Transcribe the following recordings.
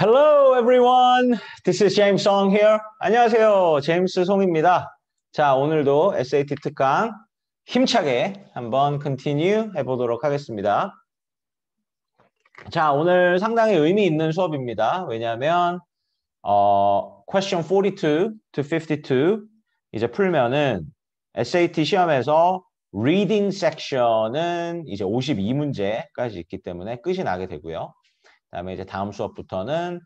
Hello everyone. This is James Song here. 안녕하세요. 제임스 송입니다. 자, 오늘도 SAT 특강 힘차게 한번 continue 해 보도록 하겠습니다. 자, 오늘 상당히 의미 있는 수업입니다. 왜냐하면 어, question 42 to 52 이제 풀면은 SAT 시험에서 reading section은 이제 52문제까지 있기 때문에 끝이 나게 되고요. 다음에 이제 다음 수업부터는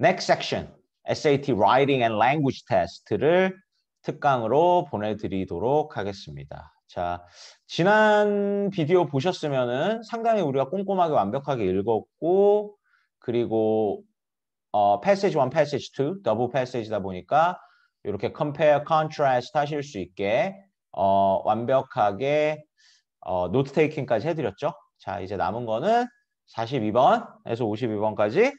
next section SAT Writing and Language Test를 특강으로 보내드리도록 하겠습니다. 자, 지난 비디오 보셨으면은 상당히 우리가 꼼꼼하게 완벽하게 읽었고 그리고 어, passage 1, passage 2, double passage다 보니까 이렇게 compare, contrast 하실 수 있게 어, 완벽하게 어, a k i n g 까지 해드렸죠. 자, 이제 남은 거는 42번에서 52번까지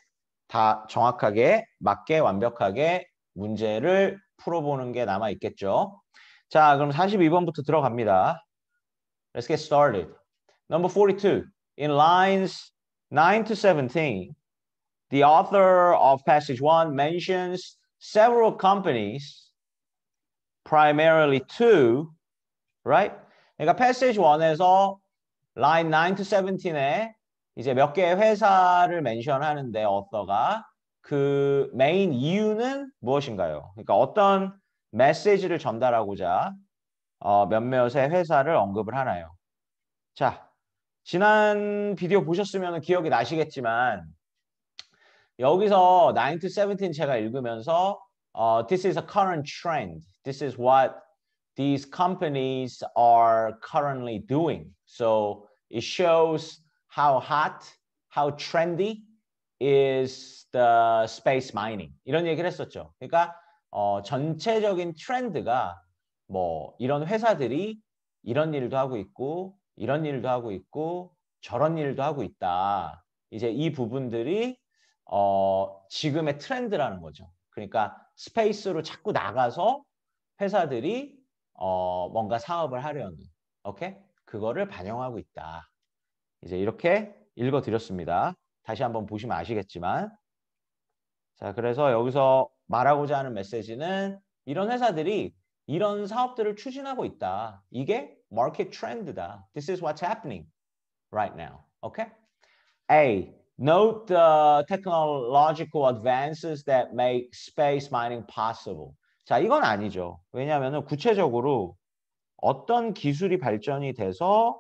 다 정확하게 맞게 완벽하게 문제를 풀어보는 게 남아 있겠죠. 자, 그럼 42번부터 들어갑니다. Let's get started. Number 42. In lines 9 to 17, the author of passage 1 mentions several companies, primarily two, right? 그러니까 passage 1에서 line 9 to 17에 이제 몇 개의 회사를 멘션하는데 어서가 그 메인 이유는 무엇인가요? 그러니까 어떤 메시지를 전달하고자 어, 몇몇의 회사를 언급을 하나요? 자, 지난 비디오 보셨으면 기억이 나시겠지만 여기서 9 17 제가 읽으면서 어, This is a current trend. This is what these companies are currently doing. So it shows how hot, how trendy is the space mining 이런 얘기를 했었죠. 그러니까 어, 전체적인 트렌드가 뭐 이런 회사들이 이런 일도 하고 있고 이런 일도 하고 있고 저런 일도 하고 있다. 이제 이 부분들이 어, 지금의 트렌드라는 거죠. 그러니까 스페이스로 자꾸 나가서 회사들이 어, 뭔가 사업을 하려는 오케이? 그거를 반영하고 있다. 이제 이렇게 읽어드렸습니다. 다시 한번 보시면 아시겠지만 자 그래서 여기서 말하고자 하는 메시지는 이런 회사들이 이런 사업들을 추진하고 있다. 이게 market trend다. This is what's happening right now. Okay? A. Note the technological advances that make space mining possible. 자, 이건 아니죠. 왜냐하면 구체적으로 어떤 기술이 발전이 돼서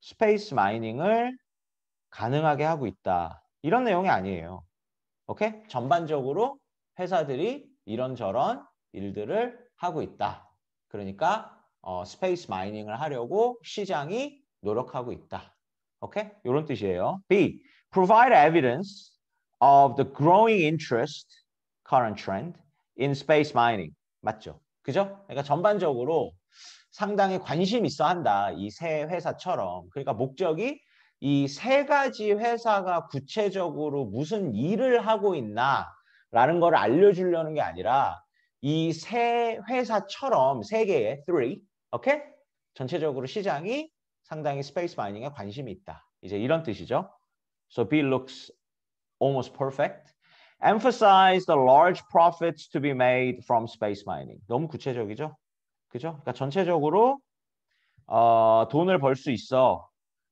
스페이스 마이닝을 가능하게 하고 있다. 이런 내용이 아니에요. 오케이? 전반적으로 회사들이 이런저런 일들을 하고 있다. 그러니까 어, 스페이스 마이닝을 하려고 시장이 노력하고 있다. 오케이? 이런 뜻이에요. B. Provide evidence of the growing interest, current trend in space mining. 맞죠? 그죠? 그러니까 전반적으로 상당히 관심 이 있어 한다. 이 세 회사처럼. 그러니까 목적이 이 세 가지 회사가 구체적으로 무슨 일을 하고 있나라는 걸 알려주려는 게 아니라 이 세 회사처럼 세 개의 three, 오케이? 전체적으로 시장이 상당히 스페이스 마이닝에 관심이 있다. 이제 이런 뜻이죠. So B looks almost perfect. Emphasize the large profits to be made from space mining. 너무 구체적이죠? 그죠? 그러니까 전체적으로 어, 돈을 벌 수 있어.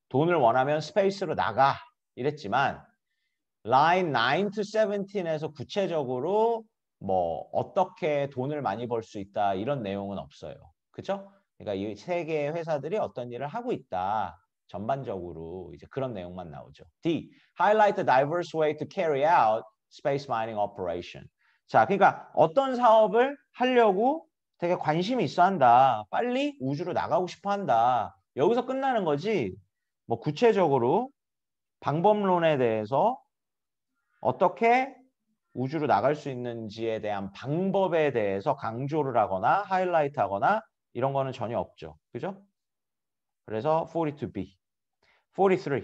돈을 원하면 스페이스로 나가. 이랬지만 라인 9 to 17에서 구체적으로 뭐 어떻게 돈을 많이 벌 수 있다 이런 내용은 없어요. 그죠? 그러니까 이 세 개의 회사들이 어떤 일을 하고 있다. 전반적으로 이제 그런 내용만 나오죠. D. Highlight the diverse way to carry out space mining operation. 자, 그러니까 어떤 사업을 하려고 되게 관심이 있어 한다. 빨리 우주로 나가고 싶어 한다. 여기서 끝나는 거지. 뭐 구체적으로 방법론에 대해서 어떻게 우주로 나갈 수 있는지에 대한 방법에 대해서 강조를 하거나 하이라이트 하거나 이런 거는 전혀 없죠. 그죠? 그래서 42b. 43.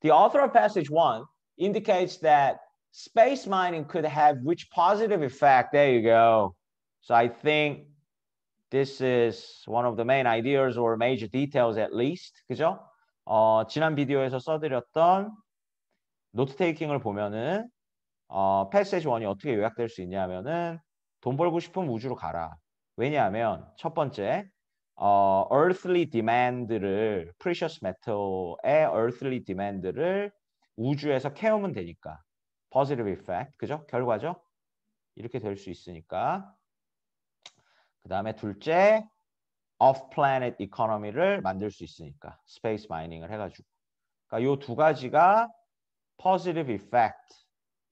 The author of passage 1 indicates that space mining could have which positive effect? There you go. So I think This is one of the main ideas or major details at least. 그죠? 어, 지난 비디오에서 써드렸던 노트 테이킹을 보면은 어, 패세지 원이 어떻게 요약될 수 있냐면은 돈 벌고 싶은 우주로 가라. 왜냐하면 첫 번째 어, earthly demand를 precious metal의 earthly demand를 우주에서 캐오면 되니까 positive effect 그죠? 결과죠? 이렇게 될 수 있으니까 그 다음에 둘째 off-planet economy를 만들 수 있으니까 space mining을 해가지고 그러니까 이두 가지가 positive effect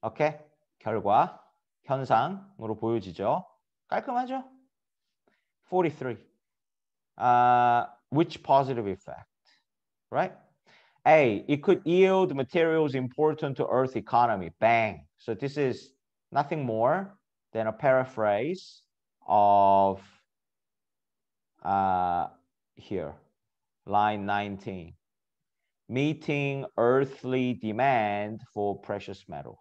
오케이? 결과 현상으로 보여지죠 깔끔하죠? 43 uh, which positive effect right? A, it could yield materials important to Earth economy. Bang. So this is nothing more than a paraphrase of uh, here, line 19, meeting earthly demand for precious metals.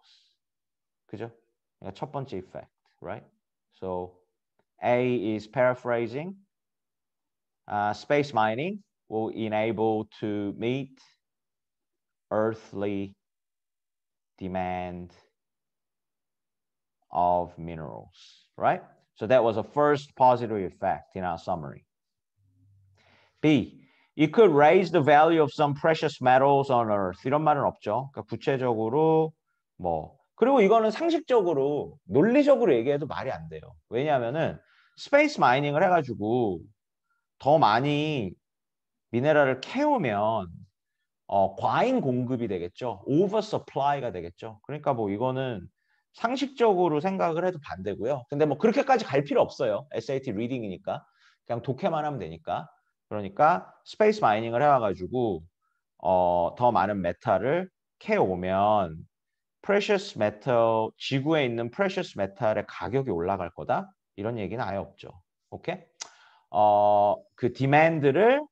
그죠? 첫 번째 effect, right? So A is paraphrasing. Uh, space mining will enable to meet earthly demand of minerals, right? So that was a first positive effect in our summary. B. It could raise the value of some precious metals on earth. 이런 말은 없죠. 그러니까 구체적으로 뭐 그리고 이거는 상식적으로 논리적으로 얘기해도 말이 안 돼요. 왜냐하면은 스페이스 마이닝을 해가지고 더 많이 미네랄을 캐오면 어, 과잉 공급이 되겠죠. 오버 서플라이가 되겠죠. 그러니까 뭐 이거는 상식적으로 생각을 해도 반대고요. 근데 뭐 그렇게까지 갈 필요 없어요. SAT 리딩이니까 그냥 독해만 하면 되니까. 그러니까 스페이스 마이닝을 해와가지고 어, 더 많은 메탈을 캐오면 precious metal 지구에 있는 precious metal의 가격이 올라갈 거다 이런 얘기는 아예 없죠. 오케이? 어 그 디맨 m a n d 를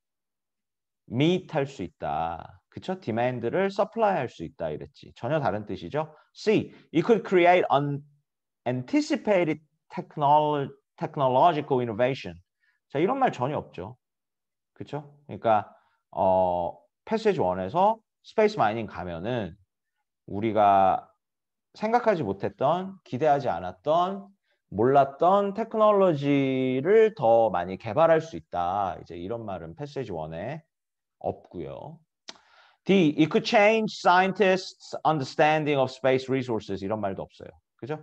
m e 할수 있다. 그쵸? 디맨 m a n d 를 s u p p 할수 있다 이랬지. 전혀 다른 뜻이죠. C, you could create unanticipated technolo technological innovation. 자, 이런 말 전혀 없죠. 그쵸 그러니까 어, 패시지 원에서 스페이스 마이닝 가면은 우리가 생각하지 못했던, 기대하지 않았던, 몰랐던 테크놀로지를 더 많이 개발할 수 있다. 이제 이런 말은 패시지 원에 없고요. D. It could change scientists' understanding of space resources. 이런 말도 없어요. 그죠?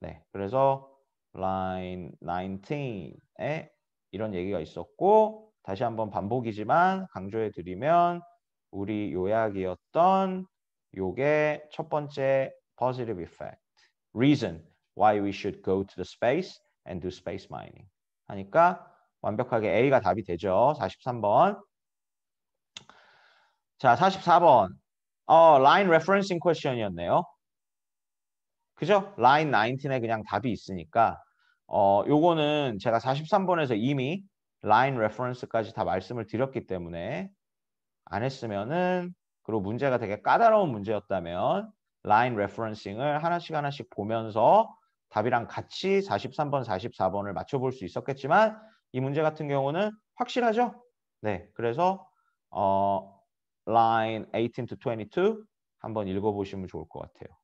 네. 그래서 line 19에 이런 얘기가 있었고 다시 한번 반복이지만 강조해 드리면 우리 요약이었던 요게 첫 번째 positive effect. reason why we should go to the space and do space mining. 하니까 완벽하게 A가 답이 되죠. 43번. 자, 44번. 어, line referencing question이었네요. 그죠? line 19에 그냥 답이 있으니까 어, 요거는 제가 43번에서 이미 line reference까지 다 말씀을 드렸기 때문에 안 했으면은 그리고 문제가 되게 까다로운 문제였다면 line referencing을 하나씩 하나씩 보면서 답이랑 같이 43번, 44번을 맞춰볼 수 있었겠지만 이 문제 같은 경우는 확실하죠? 네, 그래서 어, line 18 to 22 한번 읽어보시면 좋을 것 같아요.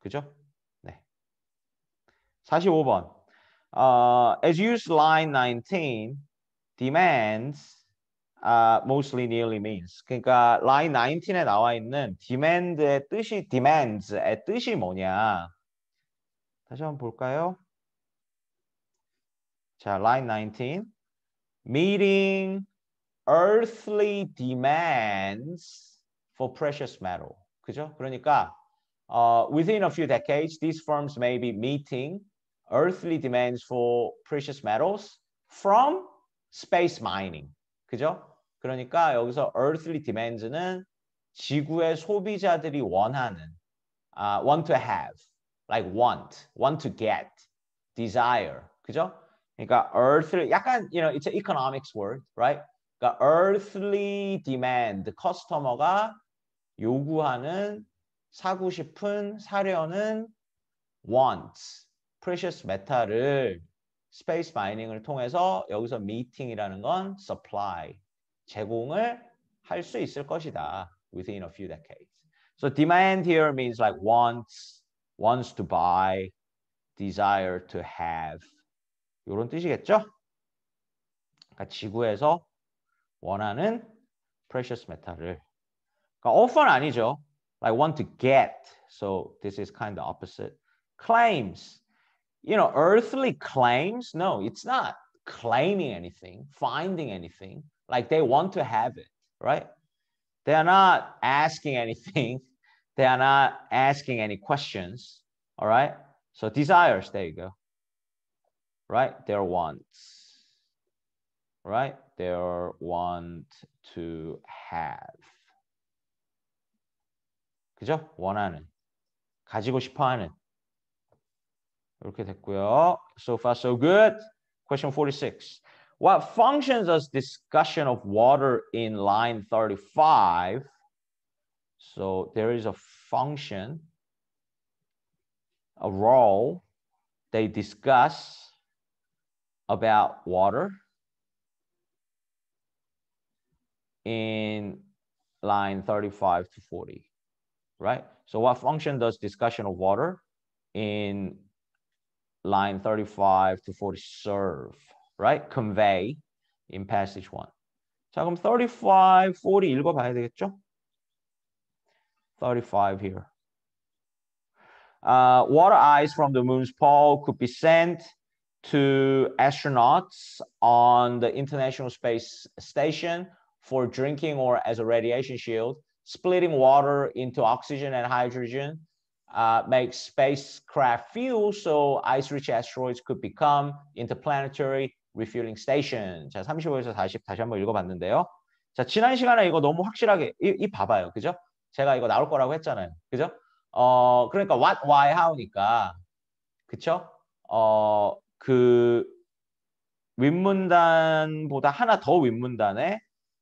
그죠? 네. 45번. Uh, as used line 19, demands uh, mostly nearly means. 그러니까 line 19에 나와 있는 demand의 뜻이 demands의 뜻이 뭐냐. 다시 한번 볼까요? 자, line 19. meeting earthly demands for precious metal. 그죠? 그러니까 uh, within a few decades, these firms may be meeting earthly demands for precious metals from space mining. 그죠? 그러니까 여기서 earthly demands는 지구의 소비자들이 원하는 uh, want to have, like want, want to get, desire. 그죠? 그러니까 earthly 약간 you know it's an economics word, right? 그러니까 earthly demand, 커스터머가 요구하는 사고 싶은 사려는 wants, precious metal을 space m i n i n g 을 통해서 여기서 meeting이라는 건 supply, 제공을 할 수 있을 것이다. within a few decades. So demand here means like wants, wants to buy, desire to have. 이런 뜻이겠죠? 그러니까 지구에서 원하는 precious metal을. 그러니까 offer는 아니죠. I want to get. So this is kind of opposite. Claims. You know, earthly claims. No, it's not claiming anything, finding anything. Like they want to have it, right? They are not asking anything. They are not asking any questions. All right. So desires, there you go. Right? Their wants right? They want to have. 그죠? 원하는. 가지고 싶어 하는. 이렇게 됐고요. So far so good. Question 46. What functions does discussion of water in line 35? So there is a function, a role they discuss about water. in line 35 to 40, right? So what function does discussion of water in line 35 to 40 serve, right? Convey in passage 1. 자, 그럼 35, 40 읽어봐야 되겠죠? 35 here. Uh, water ice from the moon's pole could be sent to astronauts on the International Space Station for drinking or as a radiation shield, splitting water into oxygen and hydrogen, uh, makes spacecraft fuel so ice-rich asteroids could become interplanetary refueling station. 자, 35에서 40 다시 한번 읽어봤는데요. 자, 지난 시간에 이거 너무 확실하게 이, 이 봐봐요. 그죠? 제가 이거 나올 거라고 했잖아요. 그죠? 어, 그러니까 what, why, how니까 그쵸? 어, 그 윗문단보다 하나 더 윗문단에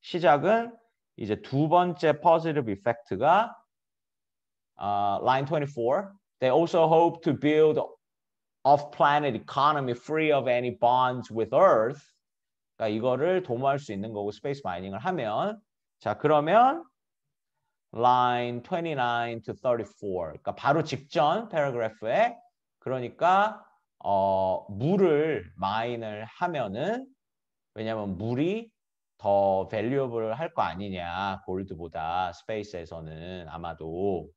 시작은 이제 두 번째 positive effect가 uh, line 24. They also hope to build off-planet economy free of any bonds with Earth. 그러니까 이거를 도모할 수 있는 거고 스페이스 마이닝을 하면 자 그러면 line 29 to 34. 그러니까 바로 직전 p a a r 패러그래프에 그러니까 어, 물을 마인을 하면은 왜냐하면 물이 더 밸류어블 할거 아니냐 골드보다 스페이스에서는 아마도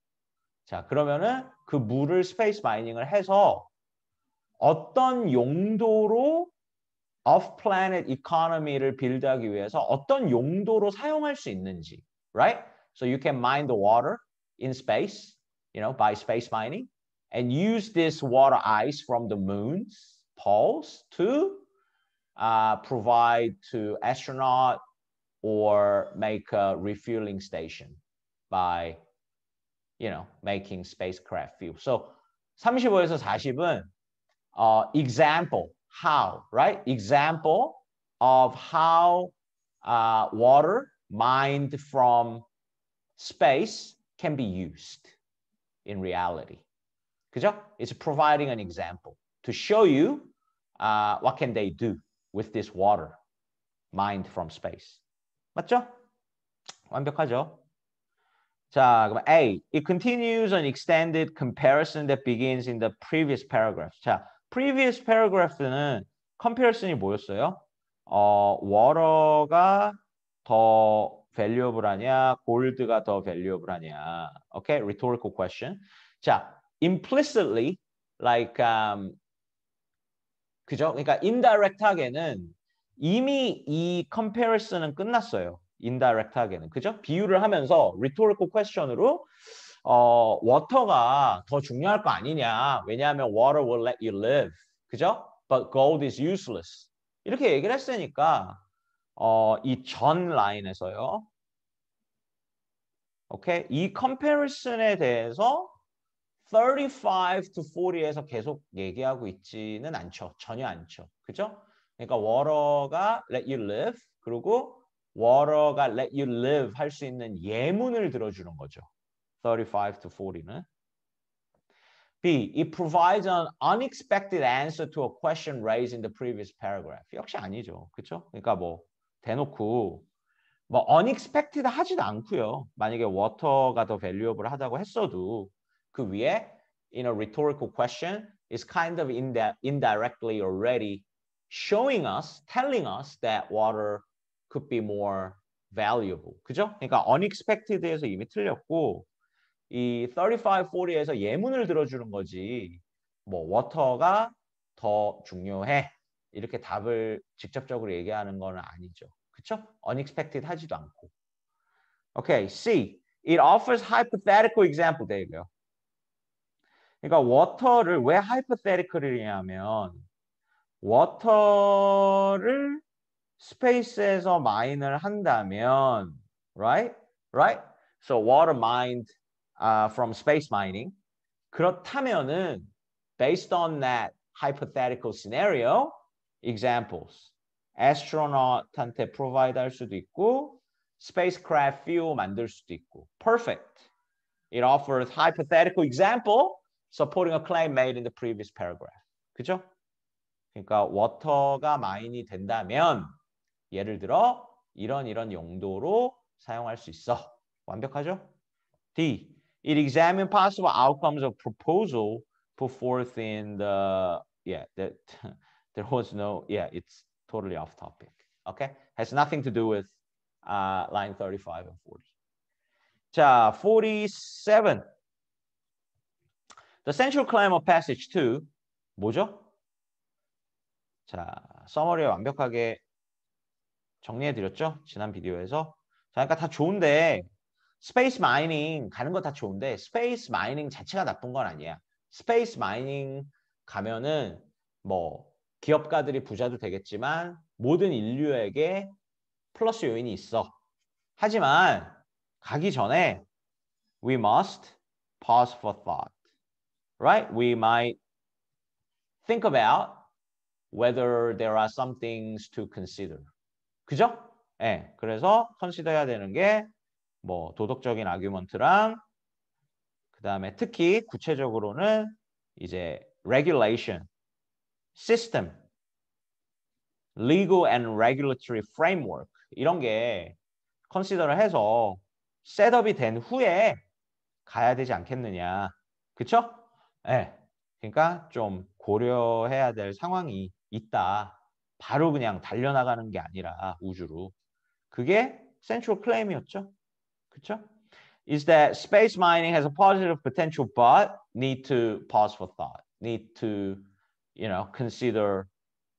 자 그러면은 그 물을 스페이스 마이닝을 해서 어떤 용도로 off planet economy를 빌드하기 위해서 어떤 용도로 사용할 수 있는지 right so you can mine the water in space you know by space mining and use this water ice from the moon's pulse to Uh, provide to astronaut or make a refueling station by, you know, making spacecraft fuel. So 35에서 40은 uh, example how, right? Example of how uh, water mined from space can be used in reality. 그죠? It's providing an example to show you uh, what can they do with this water, mind from space. 맞죠? 완벽하죠? 자, 그럼 A. It continues an extended comparison that begins in the previous paragraph. 자, previous paragraph는 comparison이 뭐였어요? 어, water가 더 valuable하냐, gold가 더 valuable하냐. Okay, rhetorical question. 자, implicitly, like um, 그죠? 그러니까 indirect하게는 이미 이 comparison은 끝났어요. indirect하게는 그죠? 비유를 하면서 rhetorical question으로 어, 워터가 더 중요할 거 아니냐? 왜냐하면 water will let you live. 그죠? But gold is useless. 이렇게 얘기를 했으니까 어, 이 전 라인에서요. 오케이? 이 컴패리슨에 대해서 35 to 40에서 계속 얘기하고 있지는 않죠. 전혀 않죠. 그죠? 그러니까 워러가 let you live 그리고 워러가 let you live 할 수 있는 예문을 들어주는 거죠. 35 to 40는. B. It provides an unexpected answer to a question raised in the previous paragraph. 역시 아니죠. 그렇죠? 그러니까 뭐 대놓고 뭐 unexpected 하지도 않고요. 만약에 water가 더 valuable 하다고 했어도 그 위에 in a rhetorical question is kind of in that indirectly already showing us, telling us that water could be more valuable. 그죠? 그러니까 unexpected에서 이미 틀렸고 이 35, 40에서 예문을 들어주는 거지 뭐 워터가 더 중요해 이렇게 답을 직접적으로 얘기하는 건 아니죠. 그쵸? unexpected 하지도 않고. Okay, C. It offers hypothetical example. There you go. 그러니까 워터를 왜 하이퍼테리클이냐면 워터를 스페이스에서 마인을 한다면 right? right? so water mined uh, from space mining 그렇다면은 based on that hypothetical scenario examples astronaut한테 provide 할 수도 있고 spacecraft fuel 만들 수도 있고 perfect it offers hypothetical example supporting a claim made in the previous paragraph. 그죠? 그러니까 water가 mine이 된다면 예를 들어 이런 이런 용도로 사용할 수 있어. 완벽하죠? D. It examined possible outcomes of proposal put forth in the yeah that there was no yeah it's totally off topic. Okay, has nothing to do with uh, line 35 and 40. 자, 47. The Central Climber Passage 2 뭐죠? 자, 서머리 완벽하게 정리해 드렸죠? 지난 비디오에서. 자, 그러니까 다 좋은데 스페이스 마이닝 가는 거 다 좋은데 스페이스 마이닝 자체가 나쁜 건 아니야. 스페이스 마이닝 가면은 뭐 기업가들이 부자도 되겠지만 모든 인류에게 플러스 요인이 있어. 하지만 가기 전에 we must pause for thought. right? We might think about whether there are some things to consider. 그죠? 예. 네, 그래서 consider 해야 되는 게 뭐 도덕적인 a r g u m e n t 랑 그다음에 특히 구체적으로는 이제 regulation system legal and regulatory framework 이런 게 consider 해서 셋업이 된 후에 가야 되지 않겠느냐. 그쵸? 네. 그러니까 좀 고려해야 될 상황이 있다. 바로 그냥 달려나가는 게 아니라 우주로. 그게 central claim이었죠. 그렇죠? Is that space mining has a positive potential but need to pause for thought. Need to you know consider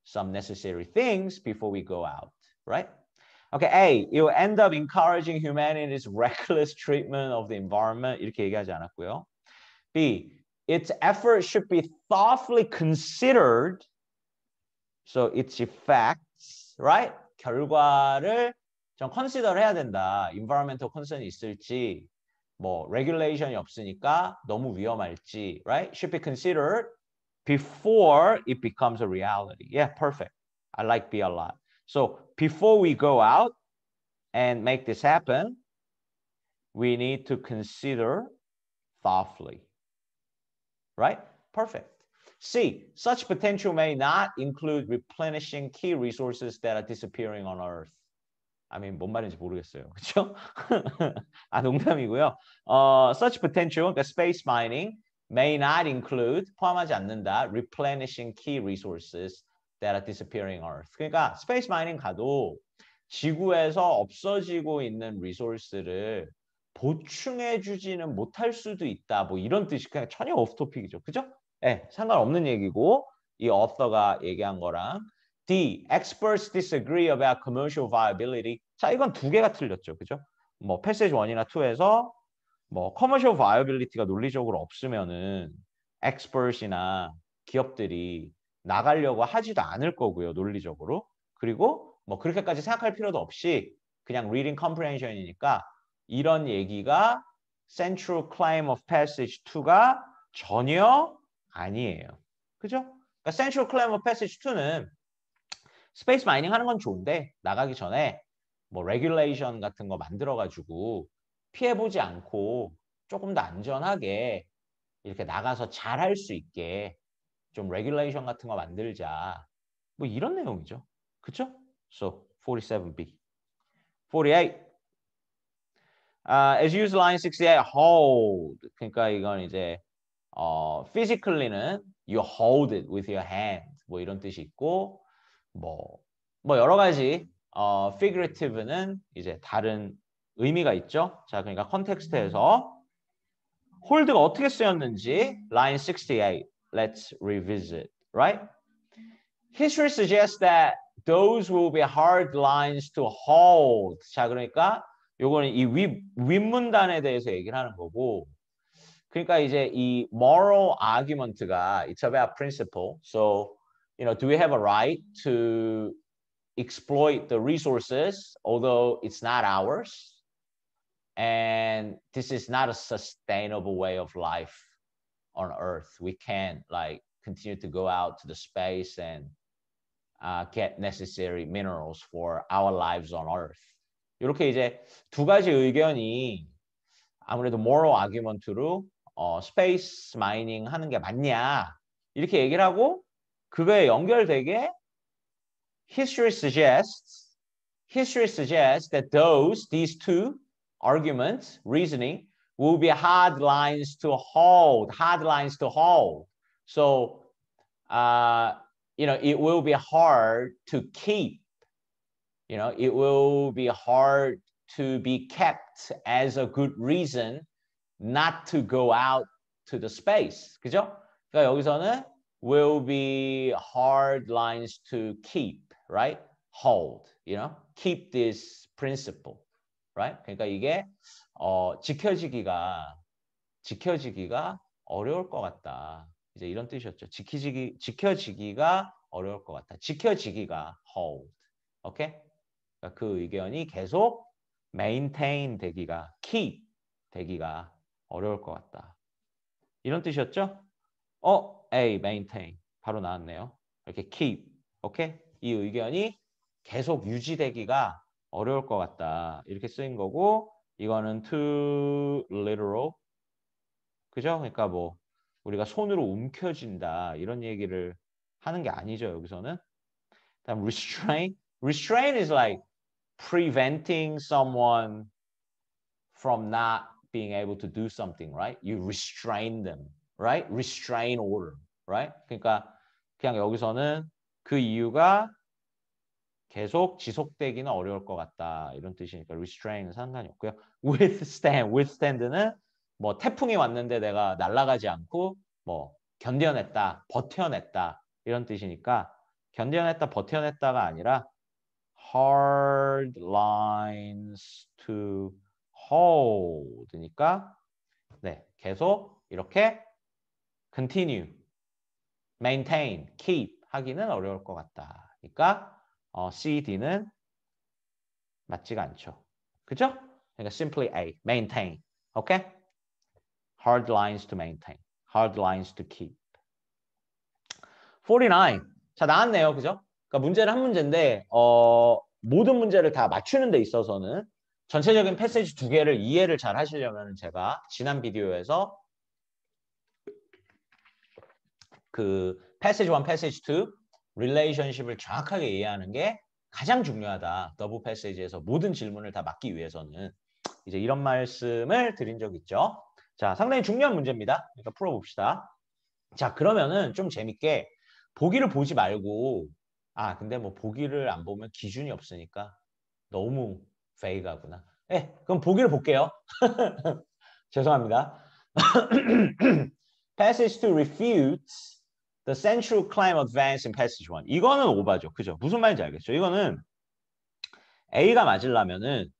some necessary things before we go out, right? Okay, A, you'll end up encouraging humanity's reckless treatment of the environment. 이렇게 얘기하지 않았고요. B, its effort should be thoughtfully considered. So its effects, right? 결과를 좀 consider 해야 된다. environmental concern 있을지, 뭐 regulation이 없으니까 너무 위험할지, right? Should be considered before it becomes a reality. Yeah, perfect. I like B a lot. So before we go out and make this happen, we need to consider thoughtfully right? Perfect. C, such potential may not include replenishing key resources that are disappearing on Earth. I mean, 뭔 말인지 모르겠어요. 그렇죠? 아, 농담이고요. 어, such potential, 그러니까 space mining, may not include, 포함하지 않는다, replenishing key resources that are disappearing on Earth. 그러니까 space mining 가도 지구에서 없어지고 있는 리소스를 보충해주지는 못할 수도 있다. 뭐 이런 뜻이 그냥 전혀 오프토픽이죠. 그죠? 예, 네, 상관없는 얘기고 이 author가 얘기한 거랑 D. Experts disagree about commercial viability. 자, 이건 두 개가 틀렸죠. 그죠? 뭐 패세지 1이나 2에서 뭐 commercial viability가 논리적으로 없으면은 expert이나 s 기업들이 나가려고 하지도 않을 거고요. 논리적으로. 그리고 뭐 그렇게까지 생각할 필요도 없이 그냥 reading comprehension이니까 이런 얘기가 Central Claim of Passage 2가 전혀 아니에요. 그죠? 그러니까 Central Claim of Passage 2는 스페이스 마이닝 하는 건 좋은데 나가기 전에 뭐 레귤레이션 같은 거 만들어 가지고 피해 보지 않고 조금 더 안전하게 이렇게 나가서 잘 할 수 있게 좀 레귤레이션 같은 거 만들자. 뭐 이런 내용이죠. 그쵸 So 47b. 48 Uh, as used line 6의 hold. 그러니까 이건 이제 어, physically는 you hold it with your hand. 뭐 이런 뜻이 있고 뭐, 뭐 여러 가지 어, figurative는 이제 다른 의미가 있죠. 자, 그러니까 컨텍스트에서 hold가 어떻게 쓰였는지 line 68. Let's revisit, right? History suggests that those will be hard lines to hold. 자, 그러니까 요거는 이 윗, 윗문단에 대해서 얘기를 하는 거고 그러니까 이제 이 moral argument가 it's about principle. So, you know, do we have a right to exploit the resources although it's not ours? And this is not a sustainable way of life on earth. We can't like continue to go out to the space and uh, get necessary minerals for our lives on earth. 이렇게 이제 두 가지 의견이 아무래도 moral argument로 어, 스페이스 마이닝 하는 게 맞냐 이렇게 얘기를 하고 그거에 연결되게 history suggests history suggests that those these two arguments reasoning will be hard lines to hold hard lines to hold so uh, you know it will be hard to keep you know, it will be hard to be kept as a good reason not to go out to the space. 그죠? 그러니까 여기서는 will be hard lines to keep, right? Hold, you know, keep this principle, right? 그러니까 이게 어, 지켜지기가 지켜지기가 어려울 것 같다. 이제 이런 뜻이었죠. 지키지기 지켜지기가 어려울 것 같다. 지켜지기가 hold, 오케이? Okay? 그러니까 그 의견이 계속 maintain 되기가 keep 되기가 어려울 것 같다. 이런 뜻이었죠? 어, A maintain 바로 나왔네요. 이렇게 keep, 오케이? 이 의견이 계속 유지되기가 어려울 것 같다. 이렇게 쓰인 거고 이거는 too literal, 그죠? 그러니까 뭐 우리가 손으로 움켜진다 이런 얘기를 하는 게 아니죠 여기서는. 다음 restrain, restrain is like preventing someone from not being able to do something, right? You restrain them, right? Restrain order, right? 그러니까 그냥 여기서는 그 이유가 계속 지속되기는 어려울 것 같다 이런 뜻이니까 restrain은 상관이 없고요. withstand, withstand는 뭐 태풍이 왔는데 내가 날아가지 않고 뭐 견뎌냈다, 버텨냈다 이런 뜻이니까 견뎌냈다, 버텨냈다가 아니라 hard lines to hold니까 네 계속 이렇게 continue, maintain, keep 하기는 어려울 것 같다. 그러니까 어, C, D는 맞지가 않죠. 그죠? 그러니까 simply A, maintain. Okay? Hard lines to maintain. Hard lines to keep. 49. 자, 나왔네요. 그죠? 그러니까 문제는 한 문제인데 어, 모든 문제를 다 맞추는 데 있어서는 전체적인 패세지 두 개를 이해를 잘 하시려면 제가 지난 비디오에서 그 패세지 1, 패세지 2 릴레이션십을 정확하게 이해하는 게 가장 중요하다. 더블 패세지에서 모든 질문을 다 막기 위해서는 이제 이런 말씀을 드린 적 있죠. 자, 상당히 중요한 문제입니다. 그러니까 풀어봅시다. 자, 그러면은 좀 재밌게 보기를 보지 말고 아 근데 뭐 보기를 안 보면 기준이 없으니까 너무 페이가구나. 예, 그럼 보기를 볼게요. 죄송합니다. passage to refute the central claim advance in passage 1. 이거는 오바죠. 그죠? 무슨 말인지 알겠죠? 이거는 A가 맞으려면은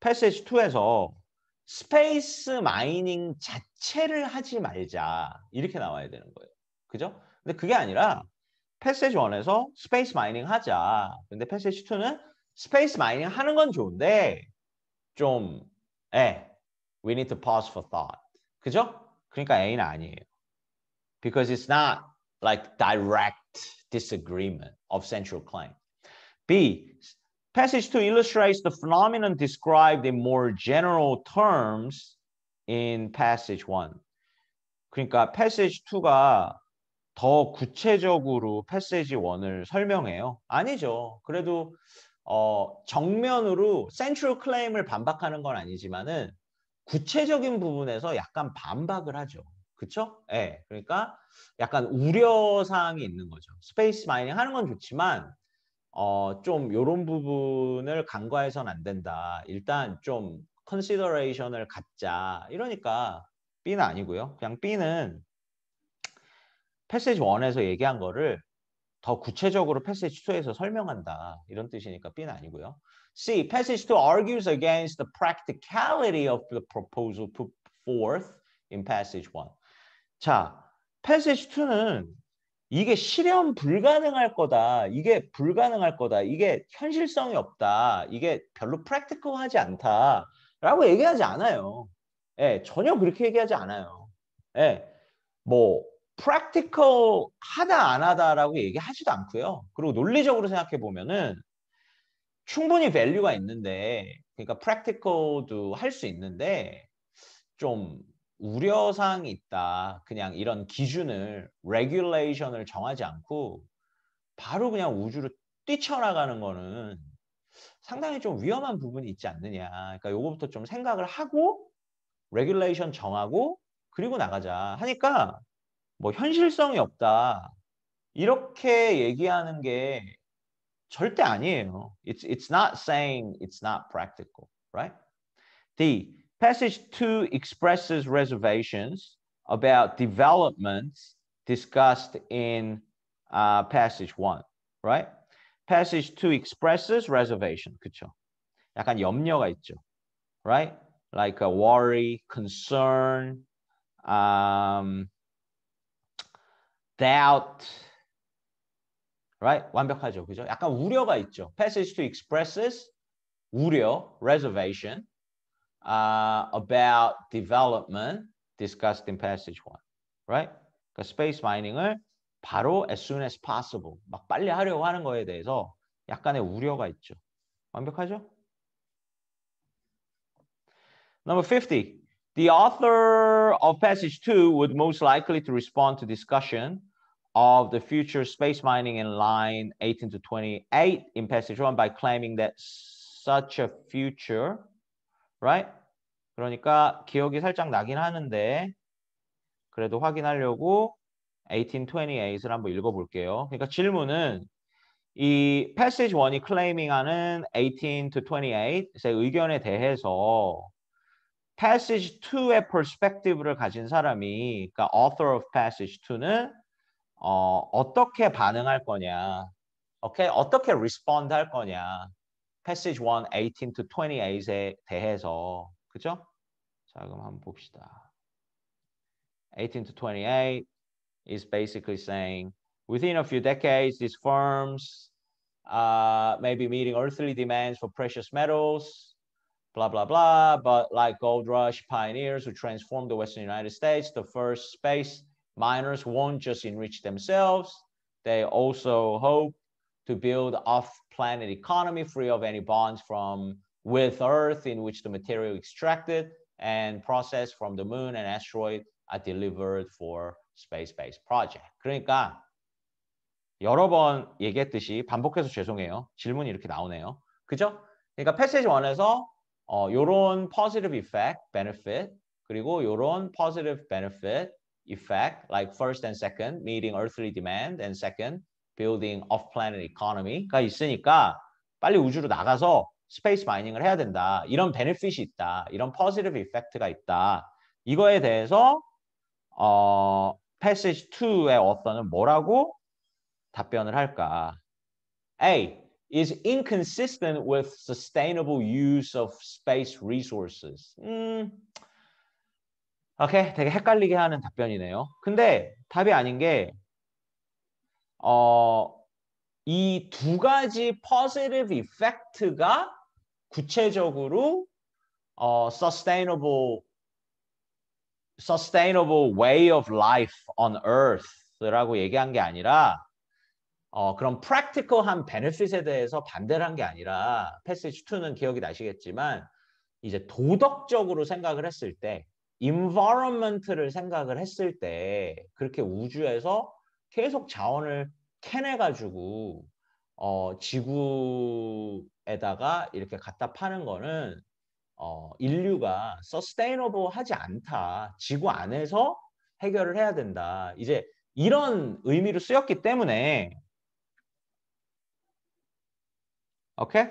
passage 2에서 스페이스 마이닝 자체를 하지 말자. 이렇게 나와야 되는 거예요. 그죠? 근데 그게 아니라 패세지 1에서 스페이스 마이닝 하자. 근데 패세지 2는 스페이스 마이닝 하는 건 좋은데 좀 에, we need to pause for thought. 그죠? 그러니까 A는 아니에요. Because it's not like direct disagreement of central claim. B, passage 2 illustrates the phenomenon described in more general terms in passage 1. 그러니까 passage 2가 더 구체적으로 패세지 1을 설명해요? 아니죠. 그래도 어, 정면으로 센트럴 클레임을 반박하는 건 아니지만은 구체적인 부분에서 약간 반박을 하죠. 그렇죠? 예. 네. 그러니까 약간 우려 사항이 있는 거죠. 스페이스 마이닝 하는 건 좋지만 어, 좀 요런 부분을 간과해서는 안 된다. 일단 좀 컨시더레이션을 갖자. 이러니까 B는 아니고요. 그냥 B는 패세지 1에서 얘기한 거를 더 구체적으로 패세지 2에서 설명한다. 이런 뜻이니까 B는 아니고요. C. Passage 2 argues against the practicality of the proposal put forth in passage 1. 자, passage 2는 이게 실현 불가능할 거다. 이게 불가능할 거다. 이게 현실성이 없다. 이게 별로 p r a c t i c a l 하지 않다. 라고 얘기하지 않아요. 예, 전혀 그렇게 얘기하지 않아요. 예, 뭐 practical 하다 안 하다라고 얘기하지도 않고요. 그리고 논리적으로 생각해 보면은 충분히 밸류가 있는데 그러니까 practical도 할 수 있는데 좀 우려사항이 있다. 그냥 이런 기준을 regulation을 정하지 않고 바로 그냥 우주로 뛰쳐나가는 거는 상당히 좀 위험한 부분이 있지 않느냐. 그러니까 요거부터 좀 생각을 하고 레귤레이션 정하고 그리고 나가자 하니까 뭐 현실성이 없다 이렇게 얘기하는 게 절대 아니에요. It's it's not saying it's not practical, right? D. Passage 2 expresses reservations about developments discussed in uh, passage 1, right? Passage 2 expresses reservation, 그쵸? 약간 염려가 있죠, right? Like a worry, concern, um, doubt. Right? 완벽하죠. 그죠? 약간 우려가 있죠. passage to expresses 우려, reservation uh, about development discussed in passage 1. Right? 그러니까 space mining을 바로 as soon as possible 막 빨리 하려고 하는 거에 대해서 약간의 우려가 있죠. 완벽하죠? Number 50. The author of passage 2 would most likely to respond to discussion of the future space mining in line 18 to 28 in passage 1 by claiming that such a future, right? 그러니까 기억이 살짝 나긴 하는데 그래도 확인하려고 1828을 한번 읽어볼게요. 그러니까 질문은 이 passage 1이 클레이밍하는 18 to 28의 의견에 대해서 passage 2의 perspective를 가진 사람이 그러니까 author of passage 2는 어, 어떻게 반응할 거냐. 오케이? 어떻게 respond 할 거냐. passage 1, 18 to 28에 대해서. 그죠? 자, 그럼 한번 봅시다. 18 to 28 is basically saying within a few decades, these firms uh, may be meeting earthly demands for precious metals, blah, blah, blah. But like gold rush pioneers who transformed the Western United States, the first space miners won't just enrich themselves, they also hope to build off-planet economy free of any bonds from with Earth in which the material extracted and processed from the moon and asteroid are delivered for space-based project. 그러니까 여러 번 얘기했듯이 반복해서 죄송해요. 질문이 이렇게 나오네요. 그죠? 그러니까 패시지 1에서 어, 요런 positive effect, benefit, 그리고 요런 positive benefit, effect, like first and second, meeting earthly demand, and second, building off-planet economy가 있으니까 빨리 우주로 나가서 스페이스 마이닝을 해야 된다. 이런 베네핏이 있다. 이런 positive effect가 있다. 이거에 대해서 어, passage 2의 어떤은 뭐라고 답변을 할까? A. is inconsistent with sustainable use of space resources. 음, 오케이 되게 헷갈리게 하는 답변이네요. 근데 답이 아닌 게 어, 이 두 가지 positive effect가 구체적으로 어, sustainable sustainable way of life on earth라고 얘기한 게 아니라 어, 그런 practical한 benefit에 대해서 반대를 한 게 아니라 패시지 2는 기억이 나시겠지만 이제 도덕적으로 생각을 했을 때 environment를 생각을 했을 때 그렇게 우주에서 계속 자원을 캐내가지고 어, 지구에다가 이렇게 갖다 파는 거는 어, 인류가 서스테이너블 하지 않다. 지구 안에서 해결을 해야 된다. 이제 이런 의미로 쓰였기 때문에 오케이?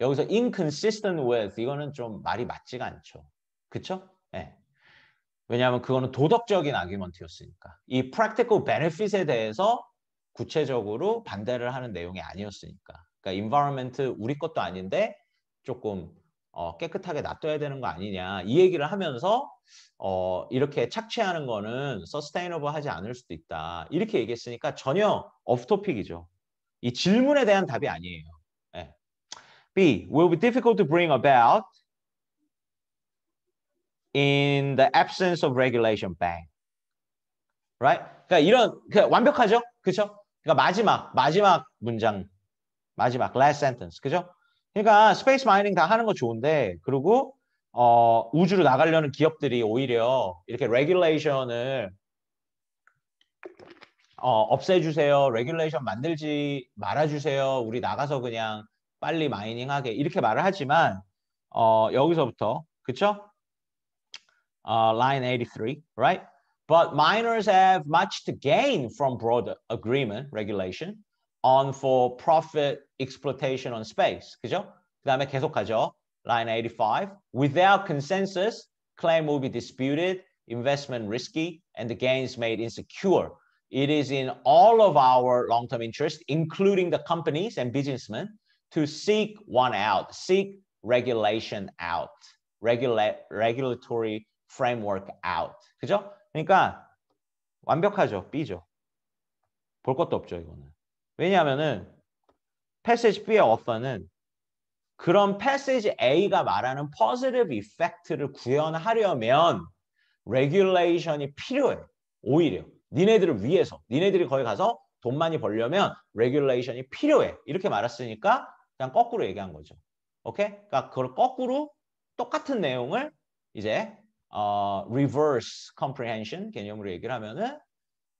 여기서 inconsistent with 이거는 좀 말이 맞지가 않죠. 그쵸? 왜냐하면 그거는 도덕적인 아규먼트였으니까. 이 practical benefit에 대해서 구체적으로 반대를 하는 내용이 아니었으니까. 그러니까 environment 우리 것도 아닌데 조금 어, 깨끗하게 놔둬야 되는 거 아니냐 이 얘기를 하면서 어, 이렇게 착취하는 거는 sustainable 하지 않을 수도 있다 이렇게 얘기했으니까 전혀 off t o p i c 이죠이 질문에 대한 답이 아니에요 네. B. Will be difficult to bring about in the absence of regulation, bang. Right? 그러니까 이런 그러니까 완벽하죠? 그렇죠? 그러니까 마지막 마지막 문장 마지막 last sentence. 그죠? 그러니까 스페이스 마이닝 다 하는 거 좋은데 그리고 어, 우주로 나가려는 기업들이 오히려 이렇게 레귤레이션을 어, 없애주세요. 레귤레이션 만들지 말아주세요. 우리 나가서 그냥 빨리 마이닝하게 이렇게 말을 하지만 어, 여기서부터 그쵸? uh, line 83, right? But miners have much to gain from broader agreement regulation on for profit exploitation on space. 그죠? 그다음에 계속하죠. Line 85. Without consensus, claim will be disputed, investment risky, and the gains made insecure. It is in all of our long-term interest, including the companies and businessmen, to seek one out, seek regulation out, regulate regulatory framework out. 그죠? 그러니까 완벽하죠. B죠. 볼 것도 없죠, 이거는. 왜냐하면은 패시지 B의 어퍼는 그런 패시지 A가 말하는 positive effect를 구현하려면 regulation이 필요해. 오히려 니네들을 위해서 니네들이 거기 가서 돈 많이 벌려면 regulation이 필요해. 이렇게 말했으니까 그냥 거꾸로 얘기한 거죠. 오케이? 그러니까 그걸 거꾸로 똑같은 내용을 이제 어, reverse comprehension 개념으로 얘기를 하면은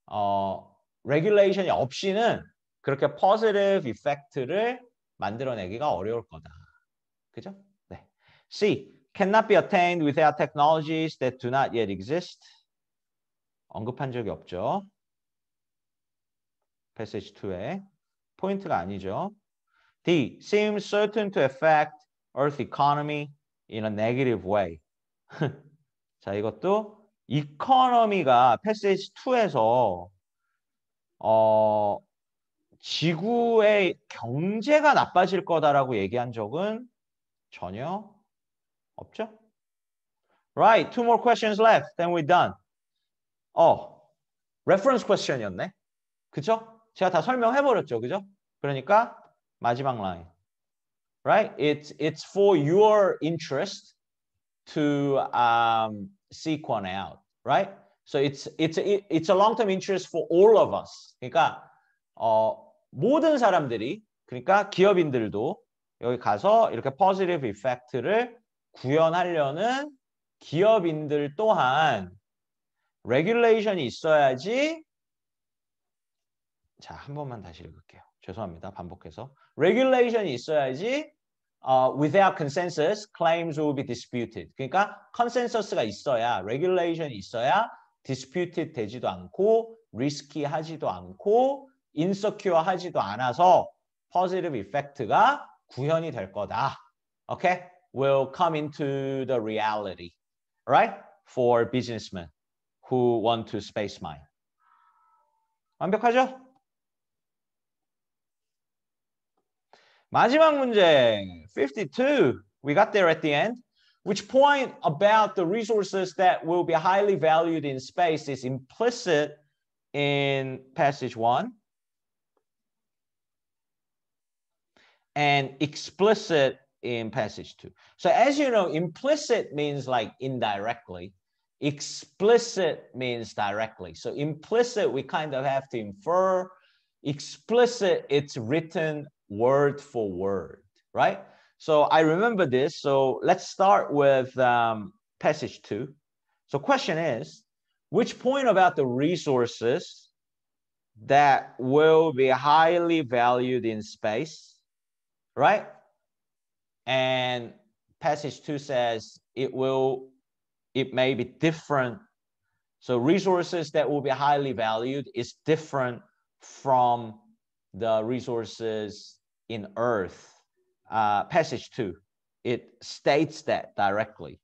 어, regulation이 없이는 그렇게 positive effect를 만들어내기가 어려울 거다. 그죠? 네. C. cannot be attained without technologies that do not yet exist. 언급한 적이 없죠. 패세지 2에 포인트가 아니죠. D. seems certain to affect Earth economy in a negative way. 자, 이것도 이코노미가 패세지 2에서 어, 지구의 경제가 나빠질 거다라고 얘기한 적은 전혀 없죠? Right, two more questions left, then we're done. 어, reference question이었네. 그죠? 제가 다 설명해버렸죠, 그죠? 그러니까 마지막 라인. Right, it's, it's for your interest to um, Sequan out, right? So it's it's it's a long-term interest for all of us. 그러니까 어, 모든 사람들이 그러니까 기업인들도 여기 가서 이렇게 positive effect를 구현하려는 기업인들 또한 regulation이 있어야지 자, 한 번만 다시 읽을게요. 죄송합니다. 반복해서 regulation이 있어야지 uh, without consensus, claims will be disputed. 그러니까 컨센서스가 있어야, regulation이 있어야 disputed 되지도 않고 risky하지도 않고 insecure하지도 않아서 positive effect가 구현이 될 거다. Okay? Will come into the reality, right? For businessmen who want to space mine. 완벽하죠? 마지막 문제 52. We got there at the end. Which point about the resources that will be highly valued in space is implicit in passage one and explicit in passage two. So as you know, implicit means like indirectly. Explicit means directly. So implicit, we kind of have to infer. Explicit, it's written word for word, right? So I remember this. So let's start with um, passage two. So question is, which point about the resources that will be highly valued in space, right? And passage two says it will, it may be different. So resources that will be highly valued is different from the resources in Earth, uh, passage two, it states that directly.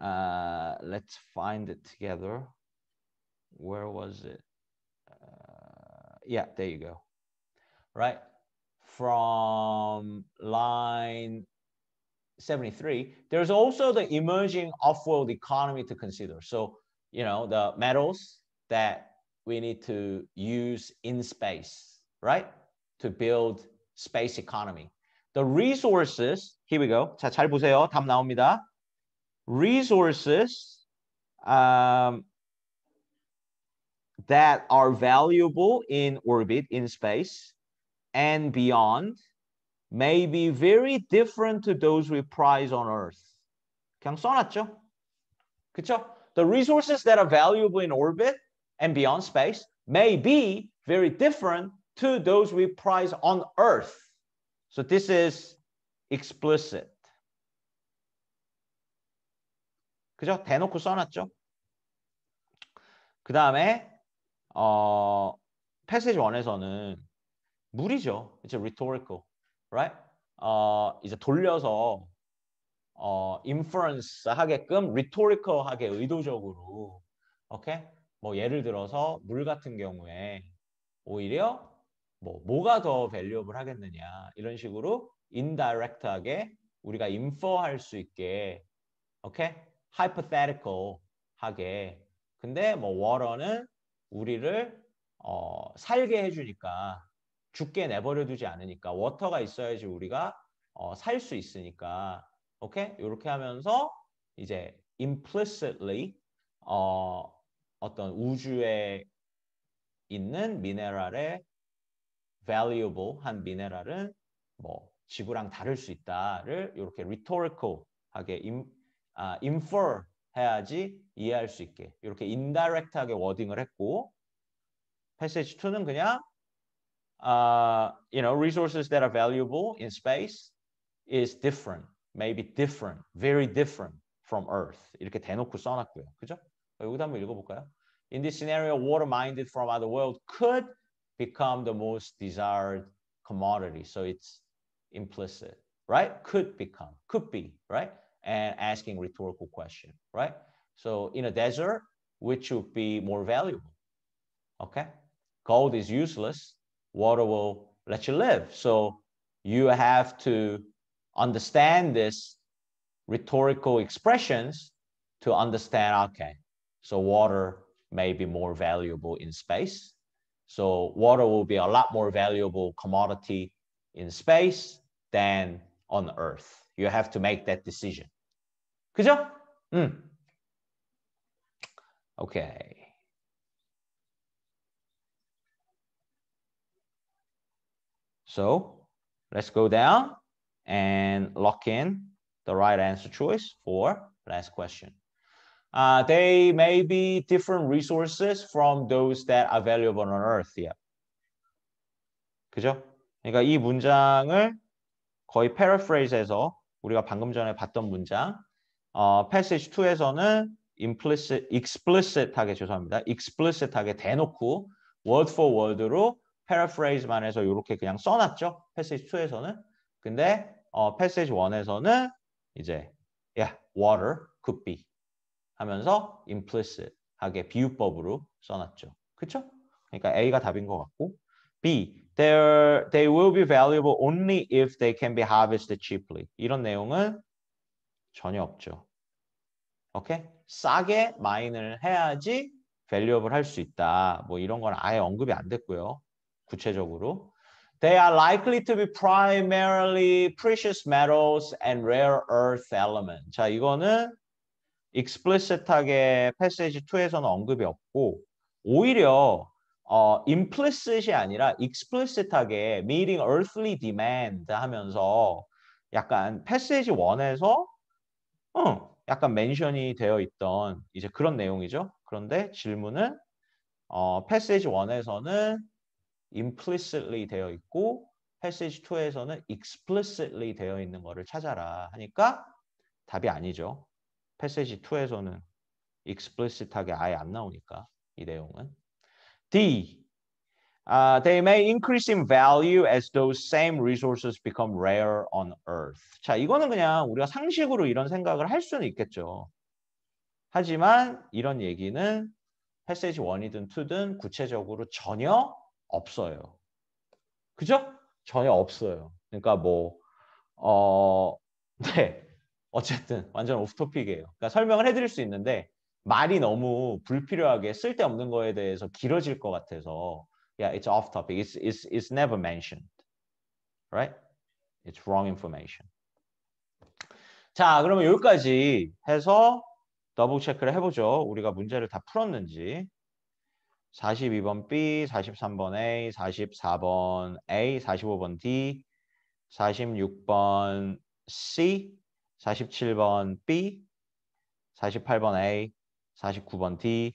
Uh, let's find it together. Where was it? Uh, yeah, there you go. Right from line 73, there's also the emerging off-world economy to consider. So, you know, the metals that we need to use in space right? To build space economy. The resources, here we go. 자, 잘 보세요. 답 나옵니다. Resources um, that are valuable in orbit, in space, and beyond may be very different to those we prize on Earth. 그냥 써놨죠. 그쵸? The resources that are valuable in orbit and beyond space may be very different to those we prize on earth. So this is explicit. 그죠? 대놓고 써놨죠. 그 다음에 어, 패세지 1에서는 물이죠. 이제 rhetorical, right? 어, 이제 돌려서 어, inference 하게끔 rhetorical 하게 의도적으로 오케이? 뭐 예를 들어서 물 같은 경우에 오히려 뭐 뭐가 더 밸류업을 하겠느냐 이런 식으로 인다이렉트하게 우리가 인퍼할 수 있게 오케이 h y p o t h 하게 근데 뭐 워러는 우리를 어, 살게 해주니까 죽게 내버려 두지 않으니까 워터가 있어야지 우리가 어, 살 수 있으니까 오케이 이렇게 하면서 이제 implicitly 어, 어떤 우주에 있는 미네랄의 valuable 한 미네랄은 뭐 지구랑 다를 수 있다를 이렇게 rhetorical하게 임, 아, infer 해야지 이해할 수 있게 이렇게 indirect하게 워딩을 했고 패시지 2는 그냥 uh, you know resources that are valuable in space is different, maybe different, very different from Earth 이렇게 대놓고 써놨고요. 그죠? 여기도 한번 읽어볼까요? In this scenario, water mined from other world could become the most desired commodity. So it's implicit, right? Could become, could be, right? And asking rhetorical question, right? So in a desert, which would be more valuable? Okay. Gold is useless. Water will let you live. So you have to understand this rhetorical expressions to understand, okay, so water may be more valuable in space so water will be a lot more valuable commodity in space than on Earth. You have to make that decision. 그죠? 음. Hmm. Okay. So let's go down and lock in the right answer choice for last question. uh, they may be different resources from those that are valuable on earth. Yeah. 그죠? 그러니까 이 문장을 거의 paraphrase해서 우리가 방금 전에 봤던 문장 어, passage 2에서는 implicit, explicit하게 죄송합니다. explicit하게 대놓고 word for word로 paraphrase만 해서 이렇게 그냥 써놨죠. passage 2에서는. 근데 어, passage 1에서는 이제 yeah, water could be 하면서 implicit하게 비유법으로 써놨죠. 그렇죠? 그러니까 A가 답인 것 같고 B. t h e y will be valuable only if they can be harvested cheaply. 이런 내용은 전혀 없죠. 오케이? 싸게 마인을 해야지 valuable 할 수 있다. 뭐 이런 건 아예 언급이 안 됐고요. 구체적으로. They are likely to be primarily precious metals and rare earth element. s 자, 이거는 익스플리시트하게 패세지 2에서는 언급이 없고 오히려 어, i m p l i c 이 아니라 익스플 l i c i t 하게 meeting earthly demand 하면서 약간 패세지 1에서 응, 약간 멘션이 되어 있던 이제 그런 내용이죠. 그런데 질문은 어, 패세지 1에서는 implicitly 되어 있고 패세지 2에서는 explicitly 되어 있는 거를 찾아라 하니까 답이 아니죠. 패세지 2에서는 explicit하게 아예 안 나오니까 이 내용은 D. Uh, they may increase in value as those same resources become rare on earth. 자, 이거는 그냥 우리가 상식으로 이런 생각을 할 수는 있겠죠. 하지만 이런 얘기는 패세지 1이든 2든 구체적으로 전혀 없어요. 그죠? 전혀 없어요. 그러니까 뭐, 어, 네. 어쨌든 완전 오프토픽이에요. 그러니까 설명을 해드릴 수 있는데 말이 너무 불필요하게 쓸데없는 거에 대해서 길어질 것 같아서 yeah, it's off topic. It's, it's, it's never mentioned. Right? It's wrong information. 자, 그러면 여기까지 해서 더블 체크를 해보죠. 우리가 문제를 다 풀었는지. 42번 B, 43번 A, 44번 A, 45번 D, 46번 C, 47번 B, 48번 A, 49번 D,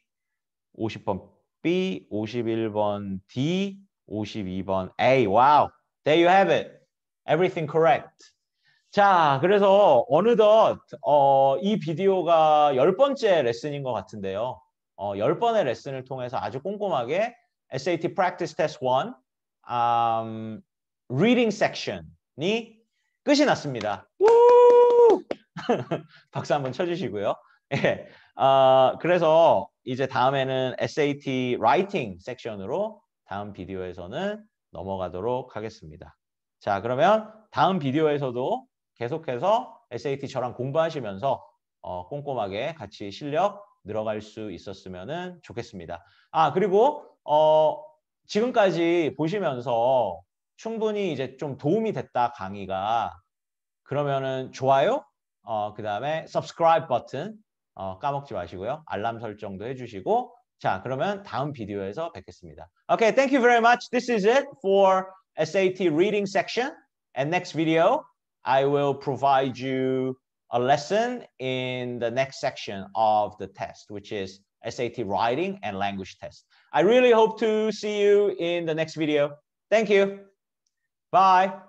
50번 B, 51번 D, 52번 A. 와우. Wow. There you have it. Everything correct. 자, 그래서 어느덧 어, 이 비디오가 열 번째 레슨인 것 같은데요. 어, 열 번의 레슨을 통해서 아주 꼼꼼하게 SAT Practice Test 1 um, Reading Section이 끝이 났습니다. 박수 한번 쳐주시고요. 예. 아, 그래서 이제 다음에는 SAT 라이팅 섹션으로 다음 비디오에서는 넘어가도록 하겠습니다. 자, 그러면 다음 비디오에서도 계속해서 SAT 저랑 공부하시면서 어, 꼼꼼하게 같이 실력 늘어갈 수 있었으면 좋겠습니다. 아, 그리고 어, 지금까지 보시면서 충분히 이제 좀 도움이 됐다 강의가 그러면은 좋아요, 어, 그 다음에 subscribe 버튼 어, 까먹지 마시고요. 알람 설정도 해주시고 자 그러면 다음 비디오에서 뵙겠습니다. Okay, thank you very much. This is it for SAT reading section. And next video, I will provide you a lesson in the next section of the test, which is SAT writing and language test. I really hope to see you in the next video. Thank you. Bye.